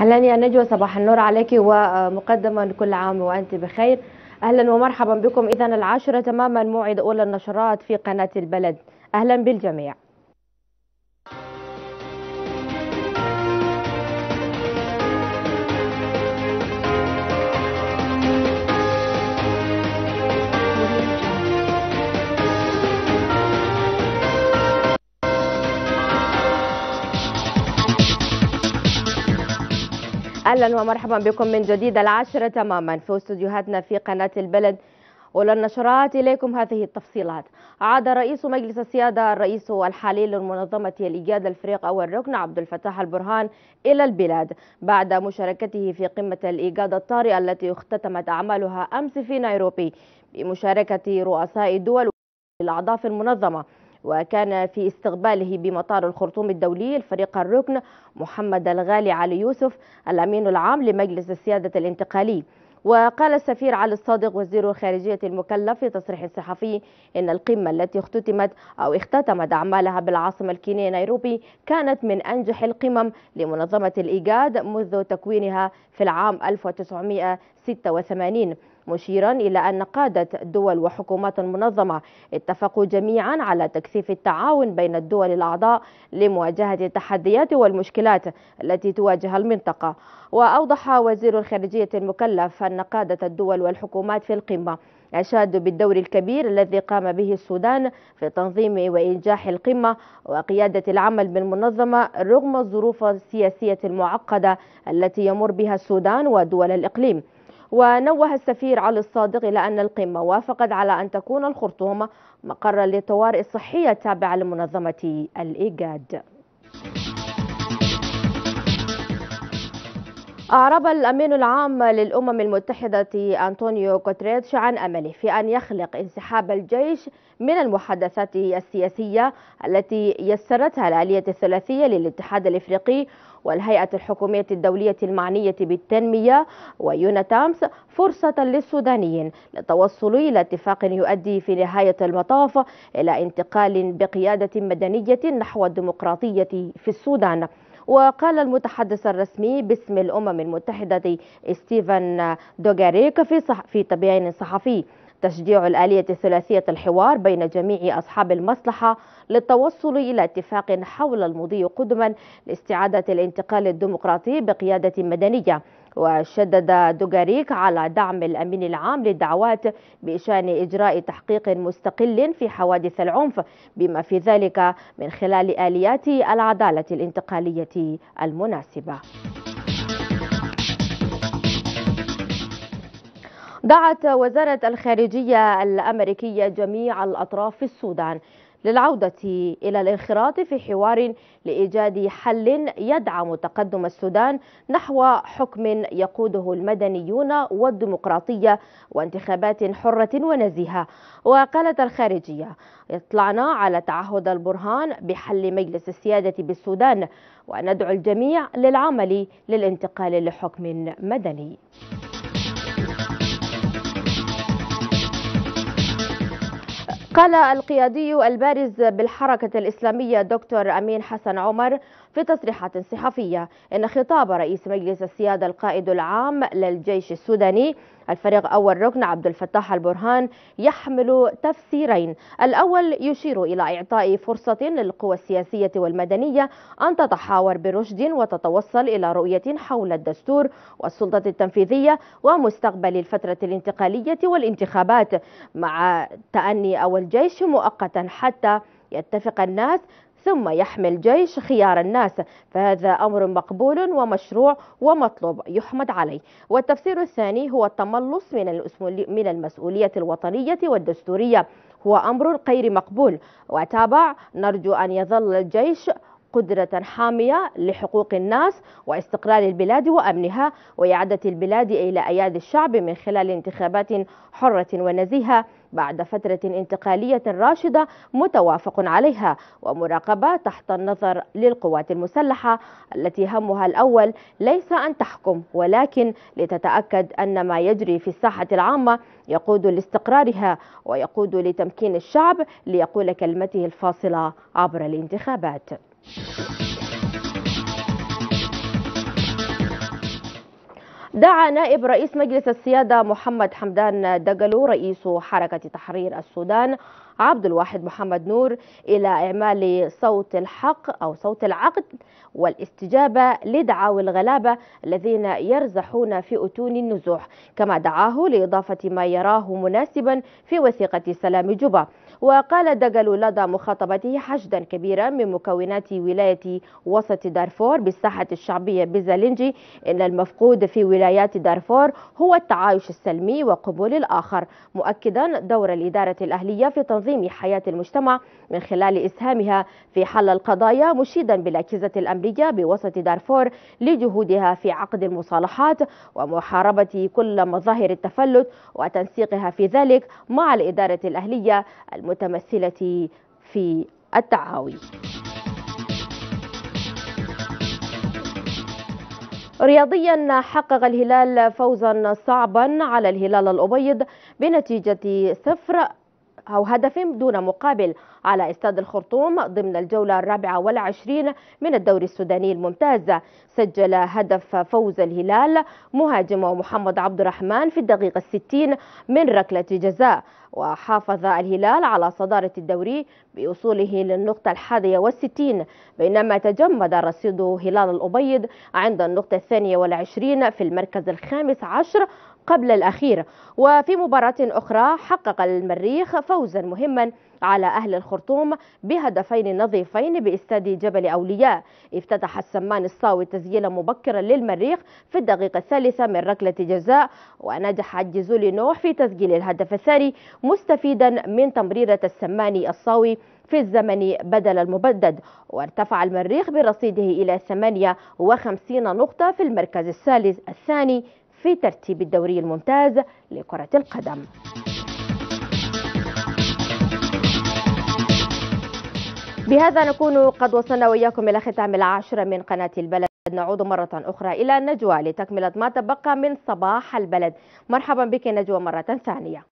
اهلا يا نجوى صباح النور عليك ومقدما كل عام وانت بخير اهلا ومرحبا بكم اذا العاشره تماما موعد اولى النشرات في قناه البلد اهلا بالجميع اهلا ومرحبا بكم من جديد العاشرة تماما في استديوهاتنا في قناة البلد وللنشرات إليكم هذه التفصيلات عاد رئيس مجلس السيادة الرئيس الحالي للمنظمه الإيجاد الفريق أو الركن عبد الفتاح البرهان إلى البلاد بعد مشاركته في قمة الإيجاد الطارئة التي اختتمت أعمالها أمس في نيروبي بمشاركة رؤساء دول الأعضاء في المنظمة وكان في استقباله بمطار الخرطوم الدولي الفريق الركن محمد الغالي علي يوسف الأمين العام لمجلس السيادة الانتقالي وقال السفير علي الصادق وزير الخارجية المكلف في تصريح صحفي إن القمة التي اختتمت أو اختتمت أعمالها بالعاصمة الكينية نيروبي كانت من أنجح القمم لمنظمة الإيجاد منذ تكوينها في العام 1986 مشيرا إلى أن قادة الدول وحكومات المنظمة اتفقوا جميعا على تكثيف التعاون بين الدول الأعضاء لمواجهة التحديات والمشكلات التي تواجه المنطقة وأوضح وزير الخارجية المكلف أن قادة الدول والحكومات في القمة أشادوا بالدور الكبير الذي قام به السودان في تنظيم وإنجاح القمة وقيادة العمل بالمنظمة رغم الظروف السياسية المعقدة التي يمر بها السودان ودول الإقليم ونوه السفير علي الصادق إلى أن القمة وافقت على أن تكون الخرطوم مقرا للطوارئ الصحية التابعة لمنظمة الإيجاد أعرب الأمين العام للأمم المتحدة أنطونيو كوتريتش عن أمله في أن يخلق انسحاب الجيش من المحادثات السياسية التي يسرتها الآلية الثلاثية للاتحاد الإفريقي والهيئة الحكومية الدولية المعنية بالتنمية ويونتامس فرصة للسودانيين للتوصل إلى اتفاق يؤدي في نهاية المطاف إلى انتقال بقيادة مدنية نحو الديمقراطية في السودان وقال المتحدث الرسمي باسم الأمم المتحدة ستيفن دوغاريك في, صح في تبيين صحفي تشجيع الآلية الثلاثية الحوار بين جميع أصحاب المصلحة للتوصل إلى اتفاق حول المضي قدما لاستعادة الانتقال الديمقراطي بقيادة مدنية وشدد دوغاريك على دعم الأمين العام للدعوات بشأن إجراء تحقيق مستقل في حوادث العنف بما في ذلك من خلال آليات العدالة الانتقالية المناسبة دعت وزارة الخارجية الأمريكية جميع الأطراف في السودان للعودة إلى الانخراط في حوار لإيجاد حل يدعم تقدم السودان نحو حكم يقوده المدنيون والديمقراطية وانتخابات حرة ونزيهة وقالت الخارجية اطلعنا على تعهد البرهان بحل مجلس السيادة بالسودان وندعو الجميع للعمل للانتقال لحكم مدني قال القيادي البارز بالحركة الإسلامية دكتور أمين حسن عمر في تصريحات صحفية إن خطاب رئيس مجلس السيادة القائد العام للجيش السوداني الفريق أول ركن عبد الفتاح البرهان يحمل تفسيرين الأول يشير إلى إعطاء فرصة للقوى السياسية والمدنية أن تتحاور برشد وتتوصل إلى رؤية حول الدستور والسلطة التنفيذية ومستقبل الفترة الانتقالية والانتخابات مع تأني أو الجيش مؤقتا حتى يتفق الناس ثم يحمل جيش خيار الناس فهذا أمر مقبول ومشروع ومطلوب يحمد عليه والتفسير الثاني هو التملص من من المسؤولية الوطنية والدستورية هو أمر غير مقبول وتابع نرجو أن يظل الجيش قدرة حامية لحقوق الناس واستقرار البلاد وأمنها وإعادة البلاد إلى أيادي الشعب من خلال انتخابات حرة ونزيهة بعد فترة انتقالية راشدة متوافق عليها ومراقبة تحت النظر للقوات المسلحة التي همها الأول ليس أن تحكم ولكن لتتأكد أن ما يجري في الساحة العامة يقود لاستقرارها ويقود لتمكين الشعب ليقول كلمته الفاصلة عبر الانتخابات دعا نائب رئيس مجلس السيادة محمد حمدان دقلو رئيس حركة تحرير السودان عبد الواحد محمد نور إلى إعمال صوت الحق أو صوت العقد والاستجابة لدعاوى الغلابة الذين يرزحون في أتون النزوح كما دعاه لإضافة ما يراه مناسبا في وثيقة سلام جوبا وقال دجل لدى مخاطبته حشدا كبيرا من مكونات ولاية وسط دارفور بالساحة الشعبية بزالنجي إن المفقود في ولايات دارفور هو التعايش السلمي وقبول الآخر مؤكدا دور الإدارة الأهلية في تنظيم حياة المجتمع من خلال إسهامها في حل القضايا مشيدا بالأجهزة الأمريكية بوسط دارفور لجهودها في عقد المصالحات ومحاربة كل مظاهر التفلت وتنسيقها في ذلك مع الإدارة الأهلية الم المتمثلة في التعاوي رياضيا حقق الهلال فوزا صعبا على الهلال الأبيض بنتيجة صفر أو هدف دون مقابل على استاد الخرطوم ضمن الجولة الرابعة والعشرين من الدوري السوداني الممتاز سجل هدف فوز الهلال مهاجمه محمد عبد الرحمن في الدقيقة الستين من ركلة جزاء وحافظ الهلال على صدارة الدوري بوصوله للنقطة الحادية والستين بينما تجمد رصيد هلال الأبيض عند النقطة الثانية والعشرين في المركز الخامس عشر قبل الأخير وفي مباراة أخرى حقق المريخ فوزا مهما على أهل الخرطوم بهدفين نظيفين باستاد جبل أولياء افتتح السمان الصاوي تسجيلا مبكرا للمريخ في الدقيقة الثالثة من ركلة جزاء ونجح الجزولي نوح في تسجيل الهدف الثاني مستفيدا من تمريرة السماني الصاوي في الزمن بدل المبدد وارتفع المريخ برصيده إلى 58 نقطة في المركز الثالث الثاني في ترتيب الدوري الممتاز لكرة القدم بهذا نكون قد وصلنا وإياكم إلى ختام العاشرة من قناة البلد نعود مرة أخرى إلى نجوى لتكملة ما تبقى من صباح البلد مرحبا بك نجوى مرة ثانية